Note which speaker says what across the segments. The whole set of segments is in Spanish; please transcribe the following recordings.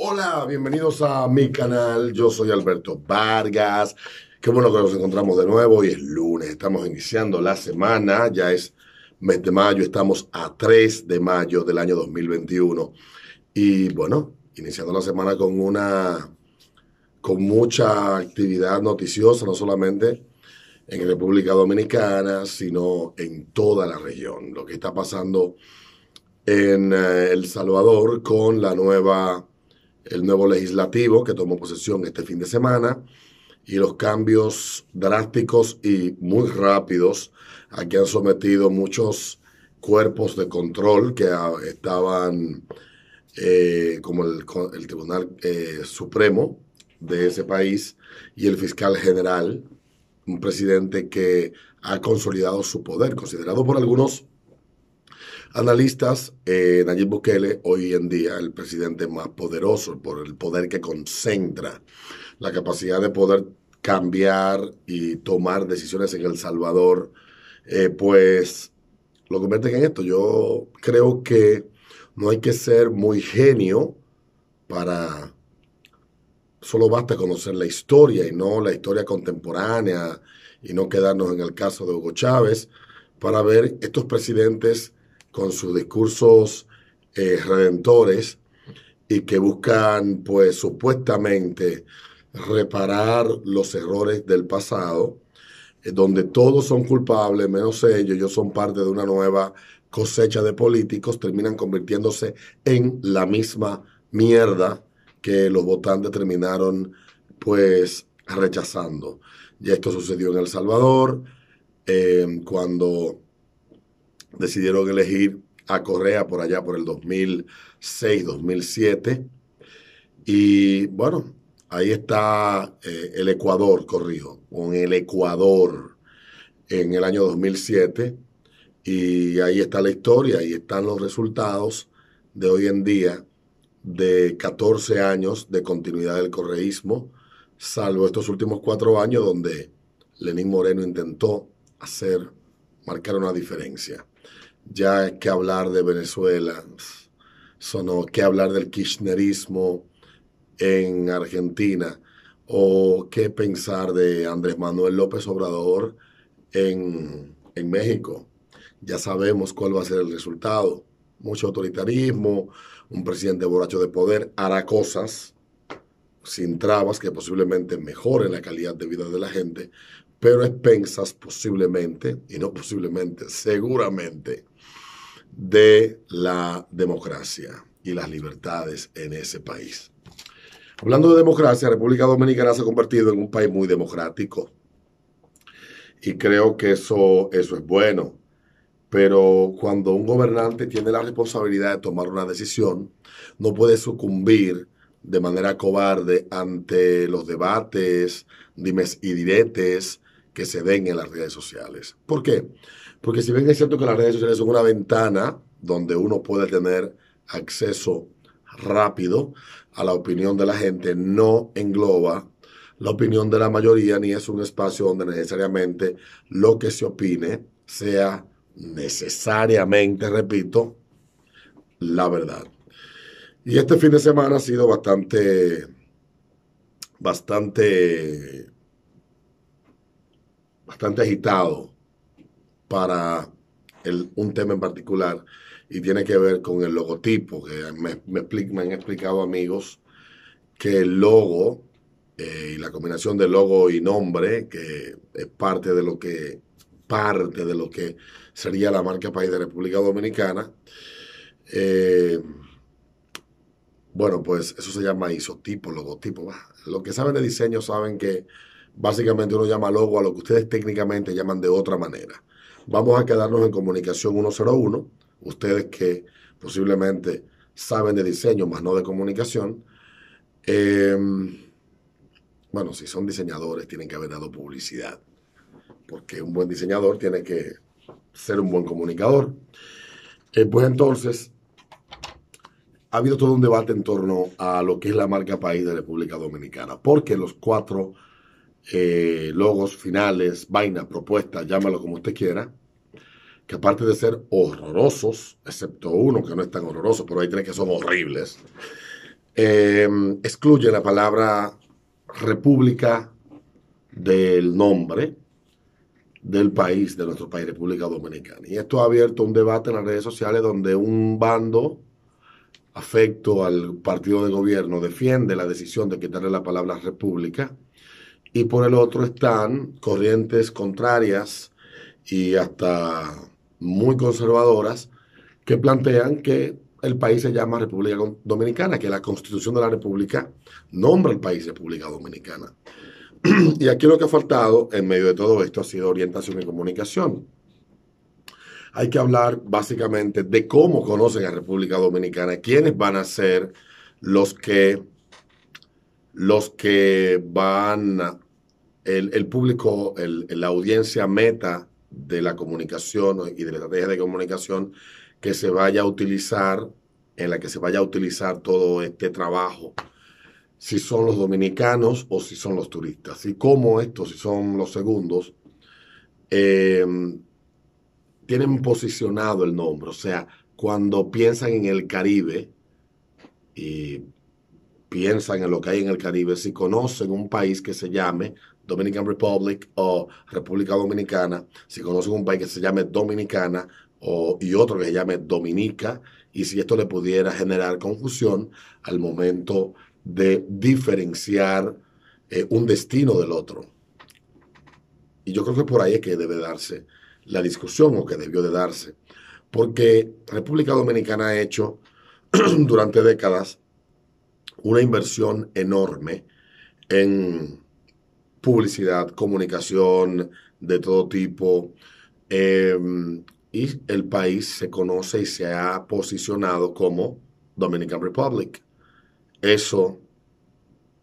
Speaker 1: Hola, bienvenidos a mi canal. Yo soy Alberto Vargas. Qué bueno que nos encontramos de nuevo. Hoy es lunes, estamos iniciando la semana. Ya es mes de mayo, estamos a 3 de mayo del año 2021. Y bueno, iniciando la semana con una con mucha actividad noticiosa, no solamente en República Dominicana, sino en toda la región. Lo que está pasando en eh, El Salvador con la nueva el nuevo legislativo que tomó posesión este fin de semana y los cambios drásticos y muy rápidos a que han sometido muchos cuerpos de control que estaban eh, como el, Tribunal eh, Supremo de ese país y el fiscal general, un presidente que ha consolidado su poder, considerado por algunos analistas, eh, Nayib Bukele, hoy en día el presidente más poderoso por el poder que concentra, la capacidad de poder cambiar y tomar decisiones en El Salvador, eh, pues lo convierten en esto. Yo creo que no hay que ser muy genio para... Solo basta conocer la historia y no la historia contemporánea y no quedarnos en el caso de Hugo Chávez para ver estos presidentes con sus discursos eh, redentores y que buscan, pues supuestamente, reparar los errores del pasado, eh, donde todos son culpables, menos ellos, ellos son parte de una nueva cosecha de políticos, terminan convirtiéndose en la misma mierda que los votantes terminaron, pues, rechazando. y esto sucedió en El Salvador, eh, cuando decidieron elegir a Correa por allá por el 2006, 2007. Y bueno, ahí está eh, el Ecuador, corrijo, con el Ecuador en el año 2007. Y ahí está la historia, ahí están los resultados de hoy en día de 14 años de continuidad del correísmo, salvo estos últimos cuatro años donde Lenín Moreno intentó hacer, marcar una diferencia ya que hablar de Venezuela, sonó que hablar del kirchnerismo en Argentina o qué pensar de Andrés Manuel López Obrador en, en México. Ya sabemos cuál va a ser el resultado. Mucho autoritarismo, un presidente borracho de poder hará cosas sin trabas que posiblemente mejoren la calidad de vida de la gente, pero expensas posiblemente, y no posiblemente, seguramente, de la democracia y las libertades en ese país. Hablando de democracia, República Dominicana se ha convertido en un país muy democrático y creo que eso, eso es bueno. Pero cuando un gobernante tiene la responsabilidad de tomar una decisión, no puede sucumbir de manera cobarde ante los debates, dimes y diretes que se ven en las redes sociales. ¿Por qué? Porque si bien es cierto que las redes sociales son una ventana donde uno puede tener acceso rápido a la opinión de la gente, no engloba la opinión de la mayoría ni es un espacio donde necesariamente lo que se opine sea necesariamente, repito, la verdad. Y este fin de semana ha sido bastante, bastante, bastante agitado para un tema en particular y tiene que ver con el logotipo, que me, han explicado amigos que el logo eh, y la combinación de logo y nombre, que es parte de lo que parte de lo que sería la marca país de República Dominicana, eh, bueno, pues eso se llama isotipo, logotipo. lo Los que saben de diseño saben que básicamente uno llama logo a lo que ustedes técnicamente llaman de otra manera. Vamos a quedarnos en comunicación 101, ustedes que posiblemente saben de diseño, más no de comunicación. Em, bueno, si son diseñadores, tienen que haber dado publicidad, porque un buen diseñador tiene que ser un buen comunicador. Eh, pues entonces, ha habido todo un debate en torno a lo que es la marca país de República Dominicana, porque los cuatro eh, logos finales, vaina, propuesta, llámalo como usted quiera, que aparte de ser horrorosos, excepto uno que no es tan horroroso, pero hay tres que son horribles, eh, excluye la palabra república del nombre del país, de nuestro país, República Dominicana. Y esto ha abierto un debate en las redes sociales donde un bando afecto al partido de gobierno defiende la decisión de quitarle la palabra república y por el otro están corrientes contrarias y hasta muy conservadoras que plantean que el país se llama República Dominicana, que la constitución de la República nombra el país República Dominicana. y aquí lo que ha faltado en medio de todo esto ha sido orientación y comunicación. Hay que hablar básicamente de cómo conocen a República Dominicana, quiénes van a ser los que los que van, el, el público, la audiencia meta de la comunicación y de la estrategia de comunicación que se vaya a utilizar, en la que se vaya a utilizar todo este trabajo, si son los dominicanos o si son los turistas, y cómo estos, si son los segundos, em, tienen posicionado el nombre, o sea, cuando piensan en el Caribe, y piensan en lo que hay en el Caribe, si conocen un país que se llame Dominican Republic o República Dominicana, si conocen un país que se llame Dominicana o, y otro que se llame Dominica, y si esto le pudiera generar confusión al momento de diferenciar eh, un destino del otro. Y yo creo que por ahí es que debe darse la discusión o que debió de darse, porque República Dominicana ha hecho durante décadas una inversión enorme en publicidad, comunicación de todo tipo. Em, y el país se conoce y se ha posicionado como Dominican Republic. Eso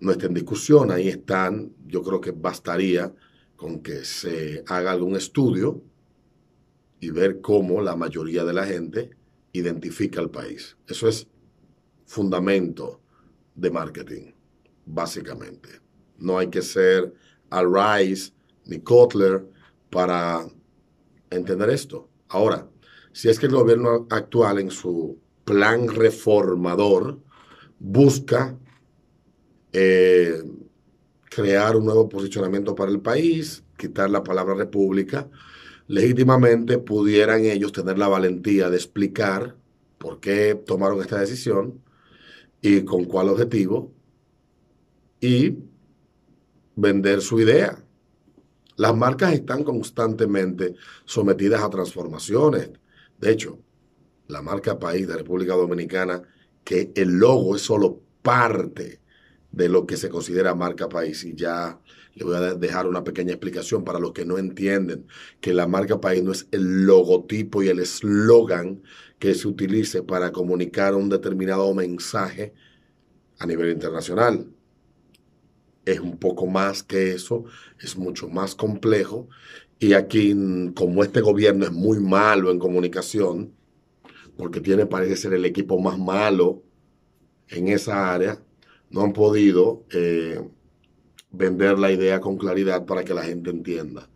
Speaker 1: no está en discusión, ahí están, yo creo que bastaría con que se haga algún estudio y ver cómo la mayoría de la gente identifica al país. Eso es fundamento de marketing, básicamente. No hay que ser Al Rice ni Kotler para entender esto. Ahora, si es que el gobierno actual en su plan reformador busca eh, crear un nuevo posicionamiento para el país, quitar la palabra república, legítimamente pudieran ellos tener la valentía de explicar por qué tomaron esta decisión y con cuál objetivo y vender su idea. Las marcas están constantemente sometidas a transformaciones. De hecho, la marca país de República Dominicana, que el logo es solo parte de lo que se considera marca país y ya le voy a dejar una pequeña explicación para los que no entienden que la marca país no es el logotipo y el eslogan que se utilice para comunicar un determinado mensaje a nivel internacional. Es un poco más que eso, es mucho más complejo y aquí, como este gobierno es muy malo en comunicación, porque tiene, parece ser, el equipo más malo en esa área, no han podido eh, vender la idea con claridad para que la gente entienda.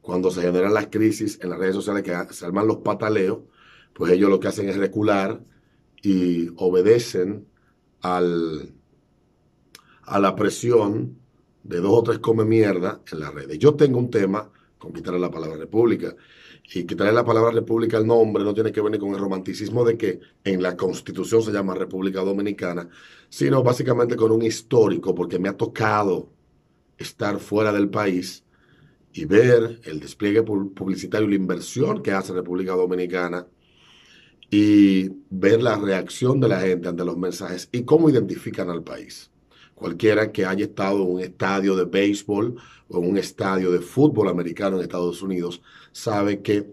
Speaker 1: Cuando se generan las crisis en las redes sociales que se arman los pataleos, pues ellos lo que hacen es recular y obedecen al, a la presión de dos o tres come mierda en las redes. Yo tengo un tema con quitarle la palabra república. Y quitarle la palabra república al nombre no tiene que ver ni con el romanticismo de que en la constitución se llama República Dominicana, sino básicamente con un histórico, porque me ha tocado estar fuera del país y ver el despliegue publicitario y la inversión que hace República Dominicana y ver la reacción de la gente ante los mensajes y cómo identifican al país. Cualquiera que haya estado en un estadio de béisbol o en un estadio de fútbol americano en Estados Unidos sabe que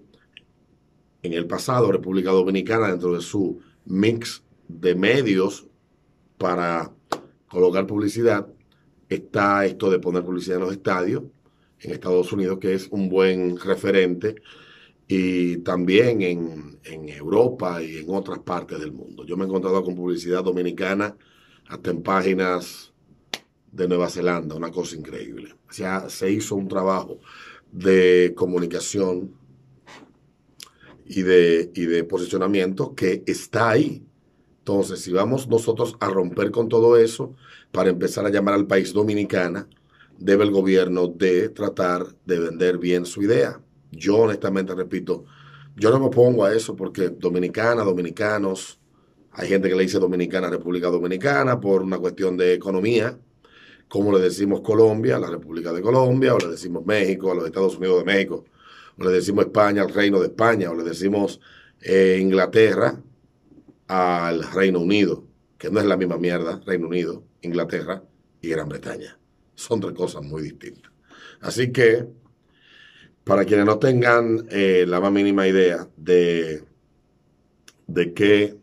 Speaker 1: en el pasado República Dominicana, dentro de su mix de medios para colocar publicidad, está esto de poner publicidad en los estadios en Estados Unidos, que es un buen referente, y también en, Europa y en otras partes del mundo. Yo me he encontrado con publicidad dominicana hasta en páginas de Nueva Zelanda, una cosa increíble. O sea, se hizo un trabajo de comunicación y de, y de posicionamiento que está ahí. Entonces, si vamos nosotros a romper con todo eso, para empezar a llamar al país dominicana, debe el gobierno de tratar de vender bien su idea. Yo honestamente repito, yo no me opongo a eso porque dominicana, dominicanos, hay gente que le dice dominicana, República Dominicana por una cuestión de economía, como le decimos Colombia, la República de Colombia, o le decimos México, a los Estados Unidos de México, o le decimos España, al Reino de España, o le decimos eh, Inglaterra, al Reino Unido, que no es la misma mierda, Reino Unido, Inglaterra y Gran Bretaña. Son tres cosas muy distintas. Así que, para quienes no tengan eh, la más mínima idea de, de qué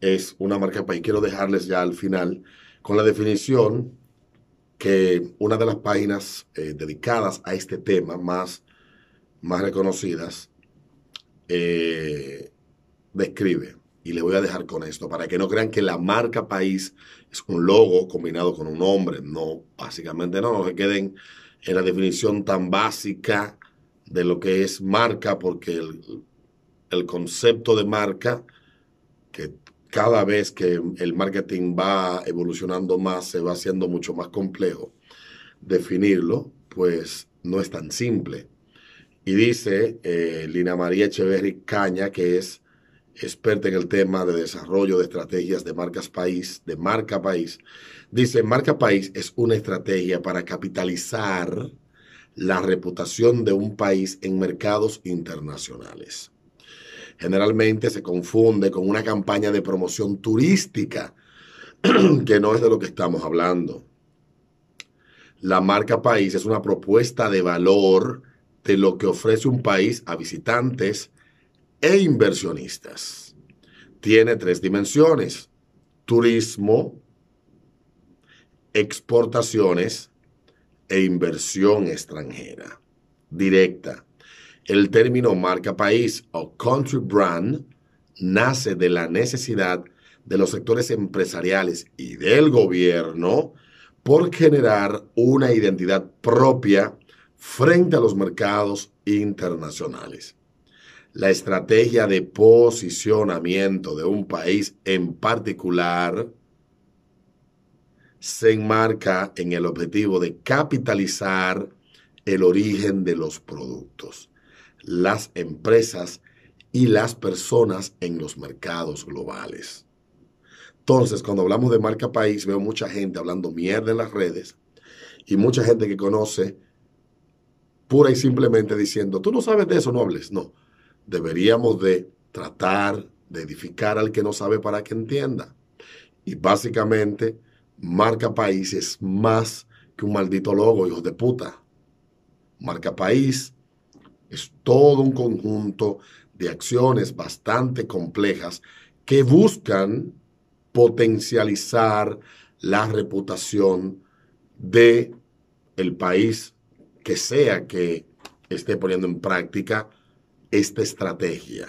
Speaker 1: es una marca país, quiero dejarles ya al final con la definición que una de las páginas eh, dedicadas a este tema más, más reconocidas eh, describe y le voy a dejar con esto, para que no crean que la marca país es un logo combinado con un nombre. No, básicamente no, no se queden en la definición tan básica de lo que es marca, porque el, concepto de marca, que cada vez que el marketing va evolucionando más, se va haciendo mucho más complejo, definirlo, pues no es tan simple. Y dice eh, Lina María Echeverri Caña, que es experta en el tema de desarrollo de estrategias de marcas país, de marca país, dice, marca país es una estrategia para capitalizar la reputación de un país en mercados internacionales. Generalmente se confunde con una campaña de promoción turística, que no es de lo que estamos hablando. La marca país es una propuesta de valor de lo que ofrece un país a visitantes, e inversionistas. Tiene tres dimensiones, turismo, exportaciones e inversión extranjera directa. El término marca país o country brand nace de la necesidad de los sectores empresariales y del gobierno por generar una identidad propia frente a los mercados internacionales la estrategia de posicionamiento de un país en particular se enmarca en el objetivo de capitalizar el origen de los productos, las empresas y las personas en los mercados globales. Entonces, cuando hablamos de marca país, veo mucha gente hablando mierda en las redes y mucha gente que conoce pura y simplemente diciendo, tú no sabes de eso, no hables. No, deberíamos de tratar de edificar al que no sabe para que entienda. Y básicamente, marca país es más que un maldito logo, hijos de puta. Marca país es todo un conjunto de acciones bastante complejas que buscan potencializar la reputación de el país que sea que esté poniendo en práctica esta estrategia.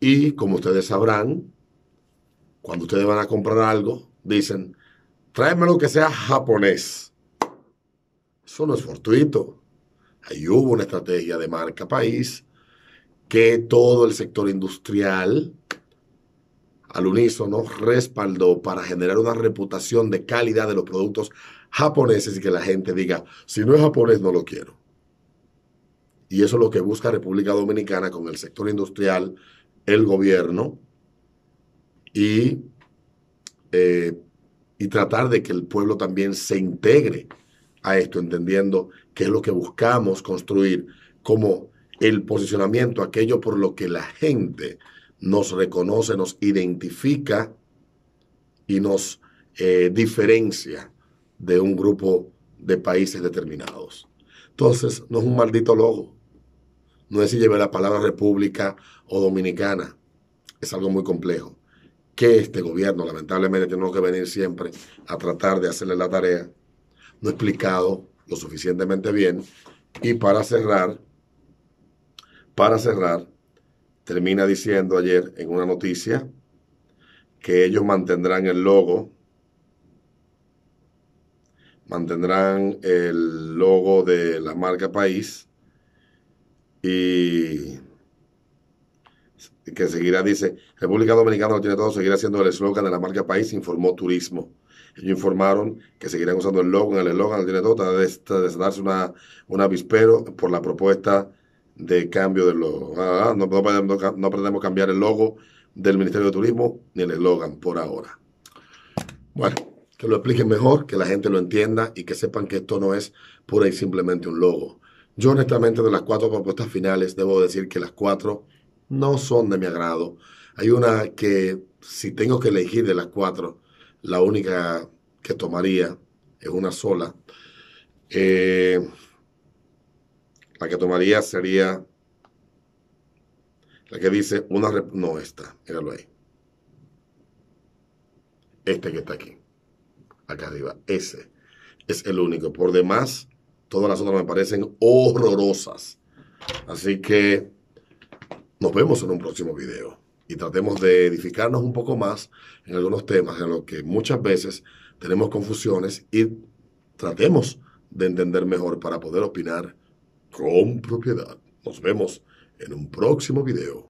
Speaker 1: Y como ustedes sabrán, cuando ustedes van a comprar algo, dicen, tráeme lo que sea japonés. Eso no es fortuito. Ahí hubo una estrategia de marca país que todo el sector industrial al unísono respaldó para generar una reputación de calidad de los productos japoneses y que la gente diga, si no es japonés no lo quiero y eso es lo que busca República Dominicana con el sector industrial, el gobierno eh, y, tratar de que el pueblo también se integre a esto, entendiendo que es lo que buscamos construir como el posicionamiento, aquello por lo que la gente nos reconoce, nos identifica y nos eh, diferencia de un grupo de países determinados. Entonces, no es un maldito logo, no es si lleve la palabra república o dominicana. Es algo muy complejo. Que este gobierno, lamentablemente, tenemos que venir siempre a tratar de hacerle la tarea. No explicado lo suficientemente bien. Y para cerrar, para cerrar, termina diciendo ayer en una noticia que ellos mantendrán el logo, mantendrán el logo de la marca país y que seguirá, dice, República Dominicana lo tiene todo, seguirá siendo el eslogan de la marca País, informó Turismo. Ellos informaron que seguirán usando el logo, el eslogan, lo tiene todo, de darse una, un avispero por la propuesta de cambio del logo. Ah, ah, ah, no, aprendemos no, pretendemos cambiar el logo del Ministerio de Turismo ni el eslogan por ahora. Bueno, que lo expliquen mejor, que la gente lo entienda y que sepan que esto no es pura y simplemente un logo. Yo honestamente de las cuatro propuestas finales debo decir que las cuatro no son de mi agrado. Hay una que si tengo que elegir de las cuatro, la única que tomaría es una sola. Eh, la que tomaría sería la que dice una... No, esta, míralo ahí. Este que está aquí, acá arriba, ese es el único. Por demás, Todas las otras me parecen horrorosas. Así que nos vemos en un próximo video y tratemos de edificarnos un poco más en algunos temas en los que muchas veces tenemos confusiones y tratemos de entender mejor para poder opinar con propiedad. Nos vemos en un próximo video.